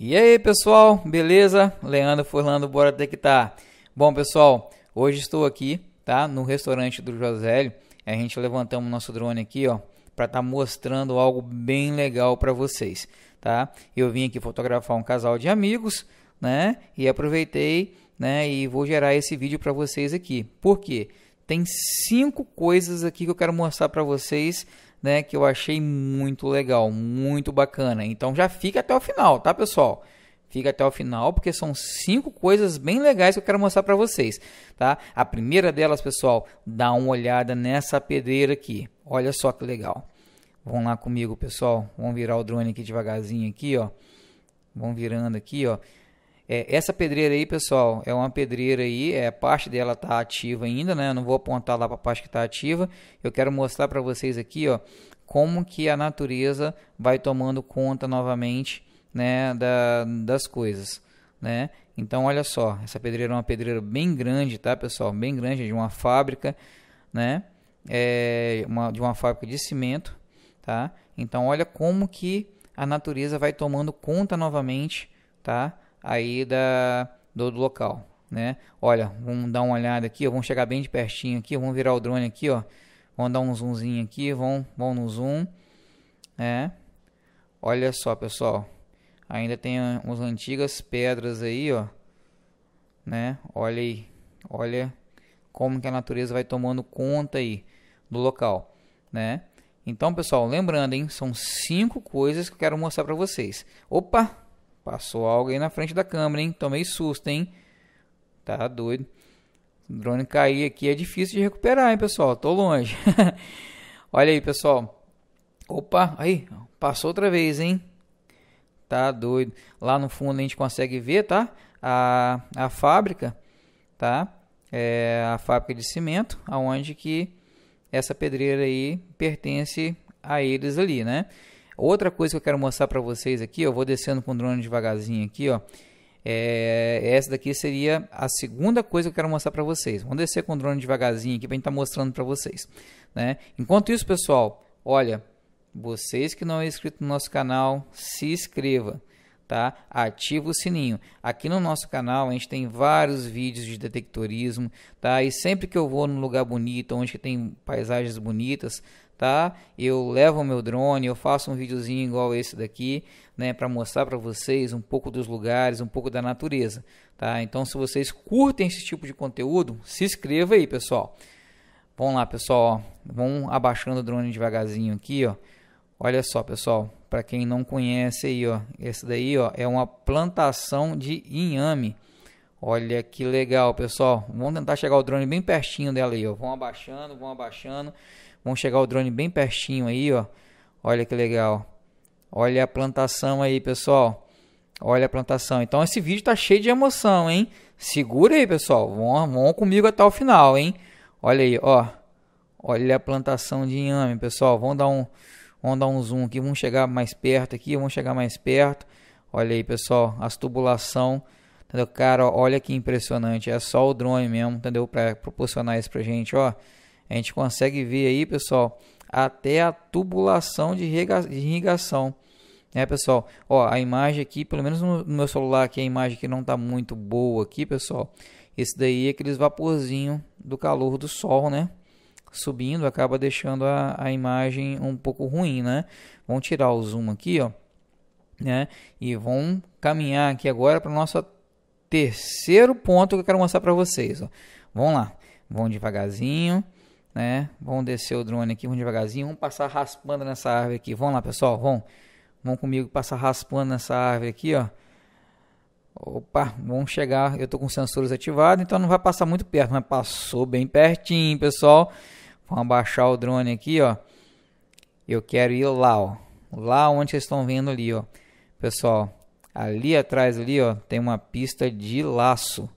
E aí, pessoal, beleza? Leandro Forlando, bora que tá. Bom, pessoal, hoje estou aqui, tá, no restaurante do Josélio. A gente levantamos nosso drone aqui, ó, para estar tá mostrando algo bem legal para vocês, tá? Eu vim aqui fotografar um casal de amigos, né? E aproveitei, né, e vou gerar esse vídeo para vocês aqui. Por quê? Tem cinco coisas aqui que eu quero mostrar para vocês né, que eu achei muito legal, muito bacana. Então já fica até o final, tá, pessoal? Fica até o final porque são cinco coisas bem legais que eu quero mostrar para vocês, tá? A primeira delas, pessoal, dá uma olhada nessa pedreira aqui. Olha só que legal. Vão lá comigo, pessoal. Vamos virar o drone aqui devagarzinho aqui, ó. Vão virando aqui, ó. É, essa pedreira aí, pessoal, é uma pedreira aí, é, parte dela está ativa ainda, né? Eu não vou apontar lá para a parte que está ativa. Eu quero mostrar para vocês aqui, ó, como que a natureza vai tomando conta novamente, né, da, das coisas, né? Então, olha só, essa pedreira é uma pedreira bem grande, tá, pessoal? Bem grande, é de uma fábrica, né? É uma, de uma fábrica de cimento, tá? Então, olha como que a natureza vai tomando conta novamente, tá? aí da, do, do local, né? Olha, vamos dar uma olhada aqui, ó, vamos chegar bem de pertinho aqui, vamos virar o drone aqui, ó. Vamos dar um zoomzinho aqui, Vamos, vamos no zoom, é. Olha só, pessoal. Ainda tem umas antigas pedras aí, ó. Né? Olha aí. Olha como que a natureza vai tomando conta aí do local, né? Então, pessoal, lembrando, hein? São cinco coisas que eu quero mostrar para vocês. Opa! Passou algo aí na frente da câmera, hein? Tomei susto, hein? Tá doido. O drone cair aqui é difícil de recuperar, hein, pessoal? Tô longe. Olha aí, pessoal. Opa, aí, passou outra vez, hein? Tá doido. Lá no fundo a gente consegue ver, tá? A, a fábrica, tá? É a fábrica de cimento, aonde que essa pedreira aí pertence a eles ali, né? Outra coisa que eu quero mostrar para vocês aqui, eu vou descendo com o drone devagarzinho aqui, ó. É, essa daqui seria a segunda coisa que eu quero mostrar para vocês. Vamos descer com o drone devagarzinho aqui para gente estar tá mostrando para vocês. Né? Enquanto isso, pessoal, olha, vocês que não é inscrito no nosso canal, se inscreva tá? Ativa o sininho. Aqui no nosso canal a gente tem vários vídeos de detectorismo, tá? E sempre que eu vou num lugar bonito, onde tem paisagens bonitas, tá? Eu levo o meu drone, eu faço um videozinho igual esse daqui, né, para mostrar para vocês um pouco dos lugares, um pouco da natureza, tá? Então, se vocês curtem esse tipo de conteúdo, se inscreva aí, pessoal. Vamos lá, pessoal, vamos abaixando o drone devagarzinho aqui, ó. Olha só, pessoal, para quem não conhece aí, ó, esse daí, ó, é uma plantação de inhame. Olha que legal, pessoal. Vamos tentar chegar o drone bem pertinho dela aí, ó. Vão abaixando, vão abaixando. Vamos chegar o drone bem pertinho aí, ó. Olha que legal. Olha a plantação aí, pessoal. Olha a plantação. Então esse vídeo tá cheio de emoção, hein? Segura aí, pessoal. Vão, vão comigo até o final, hein? Olha aí, ó. Olha a plantação de inhame, pessoal. Vamos dar um Vamos dar um zoom aqui, vamos chegar mais perto aqui, vamos chegar mais perto. Olha aí, pessoal, as tubulação, entendeu? Cara, olha que impressionante, é só o drone mesmo, entendeu? Para proporcionar isso pra gente, ó. A gente consegue ver aí, pessoal, até a tubulação de, de irrigação. É, né, pessoal, ó, a imagem aqui, pelo menos no meu celular aqui, a imagem que não tá muito boa aqui, pessoal. Esse daí é aqueles vaporzinho do calor do sol, né? subindo acaba deixando a, a imagem um pouco ruim, né? Vamos tirar o zoom aqui, ó, né? E vamos caminhar aqui agora para o nosso terceiro ponto que eu quero mostrar para vocês, ó. Vamos lá, vamos devagarzinho, né? Vamos descer o drone aqui, vamos devagarzinho, vamos passar raspando nessa árvore aqui. Vamos lá, pessoal, vamos. Vamos comigo passar raspando nessa árvore aqui, ó. Opa, vamos chegar. Eu estou com sensores ativados, então não vai passar muito perto, mas passou bem pertinho, pessoal. Vamos abaixar o drone aqui, ó. Eu quero ir lá, ó. Lá onde vocês estão vendo ali, ó. Pessoal, ali atrás ali, ó, tem uma pista de laço,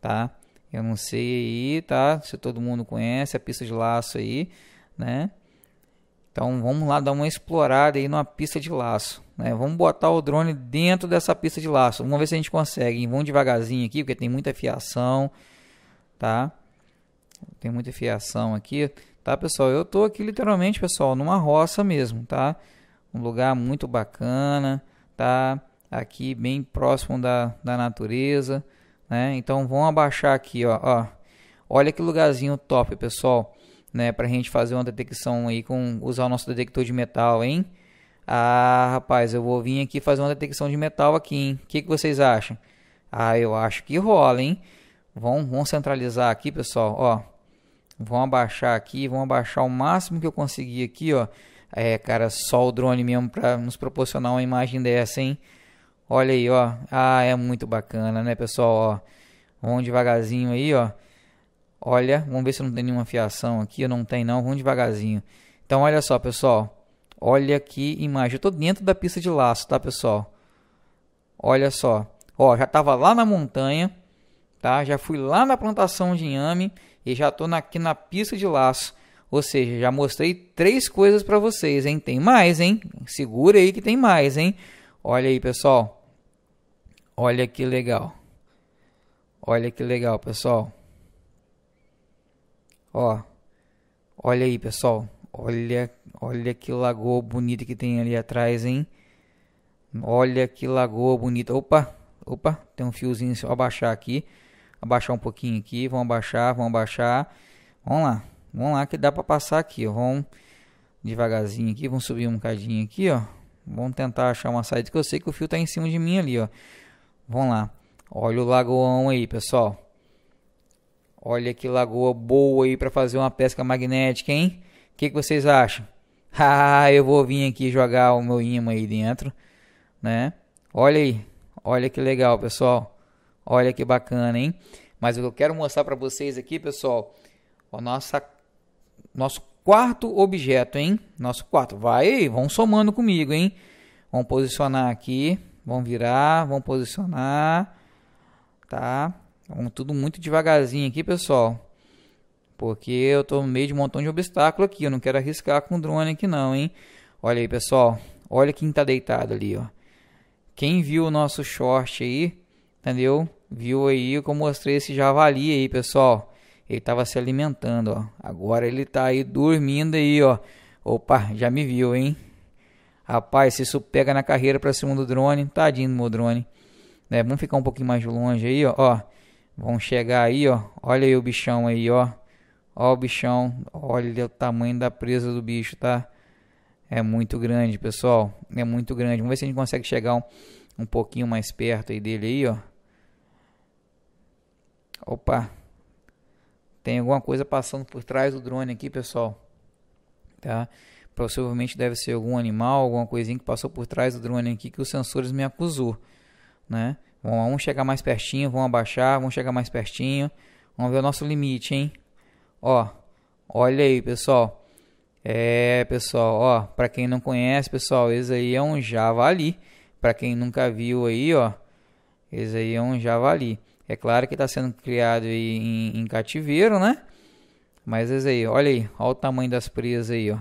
tá? Eu não sei aí, tá? Se todo mundo conhece a pista de laço aí, né? Então vamos lá dar uma explorada aí numa pista de laço. Né? Vamos botar o drone dentro dessa pista de laço. Vamos ver se a gente consegue. Vamos devagarzinho aqui, porque tem muita fiação, tá? Tem muita fiação aqui, tá, pessoal? Eu tô aqui literalmente, pessoal, numa roça mesmo, tá? Um lugar muito bacana, tá? Aqui bem próximo da, da natureza, né? Então vamos abaixar aqui, ó, ó. Olha que lugarzinho top, pessoal, né? Pra gente fazer uma detecção aí com usar o nosso detector de metal, hein? Ah, rapaz, eu vou vir aqui fazer uma detecção de metal aqui, hein? O que, que vocês acham? Ah, eu acho que rola, hein? Vamos, vamos centralizar aqui, pessoal. Ó, Vão abaixar aqui, vão abaixar o máximo que eu conseguir aqui, ó. É, cara, só o drone mesmo para nos proporcionar uma imagem dessa, hein? Olha aí, ó. Ah, é muito bacana, né, pessoal? Ó, vamos devagarzinho aí, ó. Olha, vamos ver se não tem nenhuma fiação aqui. Não tem não, vamos devagarzinho. Então, olha só, pessoal. Olha que imagem. Eu tô dentro da pista de laço, tá, pessoal? Olha só. Ó, já tava lá na montanha, tá? Já fui lá na plantação de inhame e já estou aqui na pista de laço. Ou seja, já mostrei três coisas para vocês, hein? Tem mais, hein? Segura aí que tem mais, hein? Olha aí, pessoal. Olha que legal. Olha que legal, pessoal. Ó. Olha aí, pessoal. Olha, olha que lagoa bonita que tem ali atrás, hein? Olha que lagoa bonita. Opa, opa, tem um fiozinho, se eu abaixar aqui abaixar um pouquinho aqui, vamos abaixar, vamos abaixar. Vamos lá, vamos lá que dá para passar aqui, ó. Vamos devagarzinho aqui, vamos subir um bocadinho aqui, ó. Vamos tentar achar uma saída que eu sei que o fio tá em cima de mim ali, ó. Vamos lá. Olha o lagoão aí, pessoal. Olha que lagoa boa aí para fazer uma pesca magnética, hein? O que, que vocês acham? Ah, eu vou vir aqui jogar o meu imã aí dentro, né? Olha aí, olha que legal, pessoal. Olha que bacana, hein? Mas o que eu quero mostrar para vocês aqui, pessoal, o nossa, nosso quarto objeto, hein? Nosso quarto. Vai, vão somando comigo, hein? Vamos posicionar aqui, vamos virar, vamos posicionar, tá? Vamos tudo muito devagarzinho aqui, pessoal. Porque eu estou no meio de um montão de obstáculo aqui, eu não quero arriscar com o drone aqui não, hein? Olha aí, pessoal, olha quem está deitado ali, ó. Quem viu o nosso short aí, entendeu? Viu aí que eu mostrei esse javali aí, pessoal. Ele tava se alimentando, ó. Agora ele tá aí dormindo aí, ó. Opa, já me viu, hein? Rapaz, se isso pega na carreira pra cima do drone, tadinho do meu drone. Né? Vamos ficar um pouquinho mais longe aí, ó. ó. Vamos chegar aí, ó. Olha aí o bichão aí, ó. Ó o bichão. Olha o tamanho da presa do bicho, tá? É muito grande, pessoal. É muito grande. Vamos ver se a gente consegue chegar um, um pouquinho mais perto aí dele aí, ó. Opa. Tem alguma coisa passando por trás do drone aqui, pessoal. Tá? Possivelmente deve ser algum animal, alguma coisinha que passou por trás do drone aqui que os sensores me acusou, né? Vamos chegar mais pertinho, vamos abaixar, vamos chegar mais pertinho. Vamos ver o nosso limite, hein? Ó, olha aí, pessoal. É, pessoal, ó, para quem não conhece, pessoal, esse aí é um javali. Para quem nunca viu aí, ó, esse aí é um javali. É claro que está sendo criado em, em, cativeiro, né? Mas isso aí, olha aí, olha o tamanho das presas aí, ó.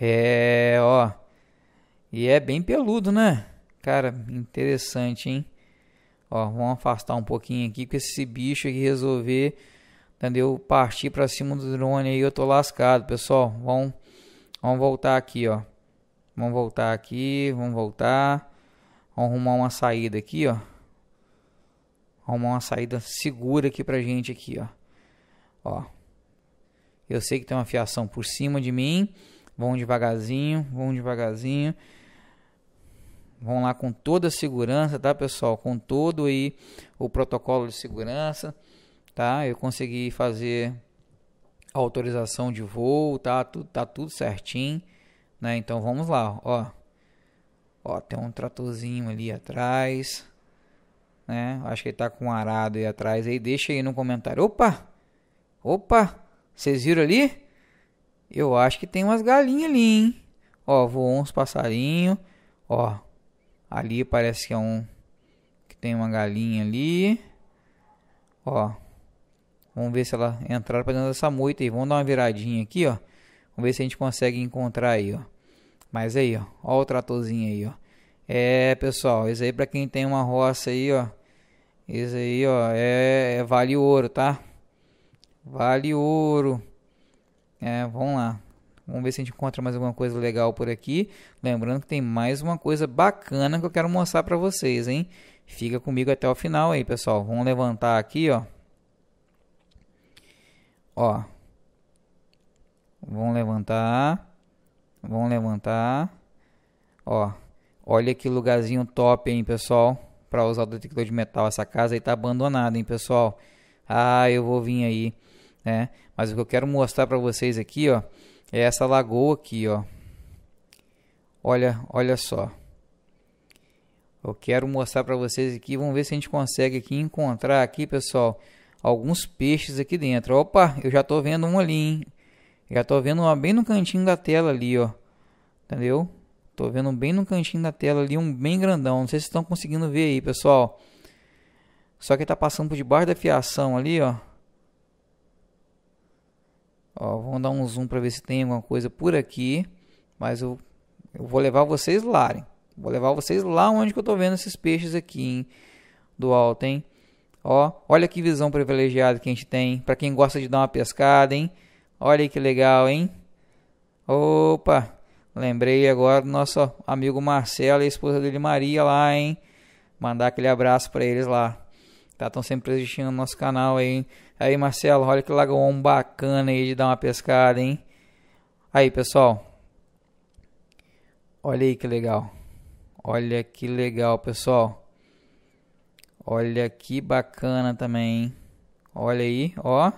É, ó. E é bem peludo, né? Cara, interessante, hein? Ó, vamos afastar um pouquinho aqui, com esse bicho aqui resolver, entendeu? Partir para cima do drone aí, eu tô lascado, pessoal. Vamos, vamos voltar aqui, ó. Vamos voltar aqui, vamos voltar. Vamos arrumar uma saída aqui, ó arrumar uma saída segura aqui pra gente aqui, ó. Ó. Eu sei que tem uma fiação por cima de mim. Vão devagarzinho, vão devagarzinho. Vão lá com toda a segurança, tá, pessoal? Com todo aí o protocolo de segurança, tá? Eu consegui fazer a autorização de voo, tá? tá tudo certinho, né? Então vamos lá, ó. Ó, tem um tratorzinho ali atrás né? Acho que ele tá com um arado aí atrás aí. Deixa aí no comentário. Opa! Opa! Vocês viram ali? Eu acho que tem umas galinhas ali, hein? Ó, voou uns passarinhos. Ó, ali parece que é um... Que tem uma galinha ali. Ó. Vamos ver se ela entrar pra dentro dessa moita aí. Vamos dar uma viradinha aqui, ó. Vamos ver se a gente consegue encontrar aí, ó. Mas aí, ó. Ó o tratorzinho aí, ó. É, pessoal, isso aí para quem tem uma roça aí, ó, esse aí, ó, é, é vale ouro, tá? Vale ouro. É, vamos lá. Vamos ver se a gente encontra mais alguma coisa legal por aqui. Lembrando que tem mais uma coisa bacana que eu quero mostrar para vocês, hein? Fica comigo até o final aí, pessoal. Vamos levantar aqui, ó. Ó. Vamos levantar. Vamos levantar. Ó. Olha que lugarzinho top, hein, pessoal para usar o detector de metal. Essa casa aí tá abandonada, hein, pessoal? Ah, eu vou vir aí, né? Mas o que eu quero mostrar para vocês aqui, ó, é essa lagoa aqui, ó. Olha, olha só. Eu quero mostrar para vocês aqui, vamos ver se a gente consegue aqui encontrar aqui, pessoal, alguns peixes aqui dentro. Opa, eu já tô vendo um ali, hein? Já tô vendo uma bem no cantinho da tela ali, ó. Entendeu? Tô vendo bem no cantinho da tela ali um bem grandão. Não sei se estão conseguindo ver aí, pessoal. Só que tá passando por debaixo da fiação ali, ó. Ó, vamos dar um zoom para ver se tem alguma coisa por aqui. Mas eu, eu vou levar vocês lá, hein? Vou levar vocês lá onde que eu tô vendo esses peixes aqui, hein? Do alto, hein? Ó, olha que visão privilegiada que a gente tem. Para quem gosta de dar uma pescada, hein? Olha aí que legal, hein? Opa! Lembrei agora do nosso amigo Marcelo e a esposa dele Maria lá, hein? Mandar aquele abraço para eles lá. Tá tão sempre assistindo no nosso canal aí. Hein? Aí, Marcelo, olha que lagoão bacana aí de dar uma pescada, hein? Aí, pessoal. Olha aí que legal. Olha que legal, pessoal. Olha que bacana também, hein? Olha aí, ó.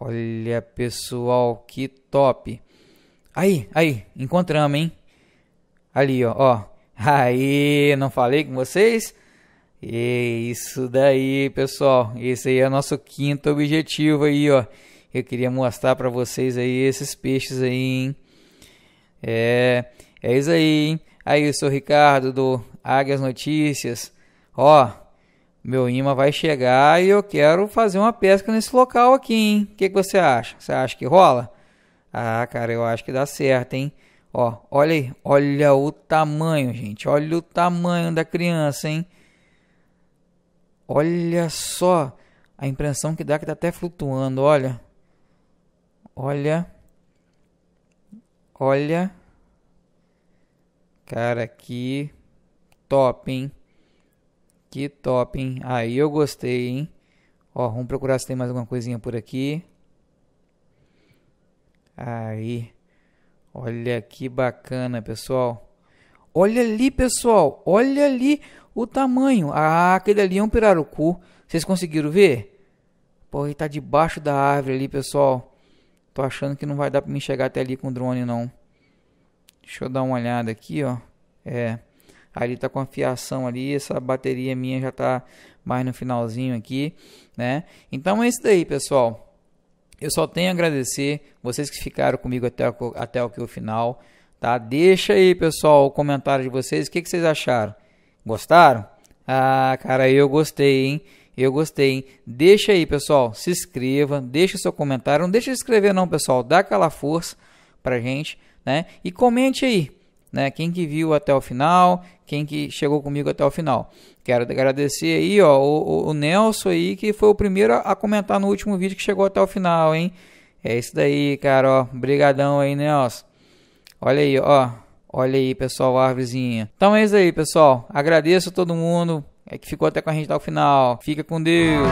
Olha, pessoal, que top. Aí, aí, encontramos, hein? Ali, ó, ó. Aí, não falei com vocês? E é isso daí, pessoal. Esse aí é o nosso quinto objetivo aí, ó. Eu queria mostrar para vocês aí esses peixes aí, hein? É, é isso aí, hein? Aí, eu sou o Ricardo do Águias Notícias. Ó, meu imã vai chegar e eu quero fazer uma pesca nesse local aqui, hein? O que, que você acha? Você acha que rola? Ah, cara, eu acho que dá certo, hein? Ó, olha aí, olha o tamanho, gente. Olha o tamanho da criança, hein? Olha só a impressão que dá que tá até flutuando, olha. Olha. Olha. Cara, que top, hein? Que top, hein? Aí eu gostei, hein? Ó, vamos procurar se tem mais alguma coisinha por aqui. Aí. Olha que bacana, pessoal. Olha ali, pessoal. Olha ali o tamanho. Ah, aquele ali é um pirarucu. Vocês conseguiram ver? Pô, ele tá debaixo da árvore ali, pessoal. Tô achando que não vai dar pra mim chegar até ali com o drone, não. Deixa eu dar uma olhada aqui, ó. É. Ali tá com a fiação ali. Essa bateria minha já tá mais no finalzinho aqui, né? Então é isso daí, pessoal. Eu só tenho a agradecer vocês que ficaram comigo até, até o o final. Tá? Deixa aí, pessoal, o comentário de vocês. O que, que vocês acharam? Gostaram? Ah, cara, eu gostei, hein? Eu gostei, hein? Deixa aí, pessoal. Se inscreva, deixa seu comentário. Não deixa de escrever, não, pessoal. Dá aquela força pra gente, né? E comente aí né? Quem que viu até o final, quem que chegou comigo até o final. Quero agradecer aí, ó, o, o Nelson aí que foi o primeiro a comentar no último vídeo que chegou até o final, hein? É isso daí, cara, ó. Brigadão aí, Nelson. Olha aí, ó. Olha aí, pessoal, a árvorezinha. Então é isso aí, pessoal. Agradeço a todo mundo é que ficou até com a gente até o final. Fica com Deus.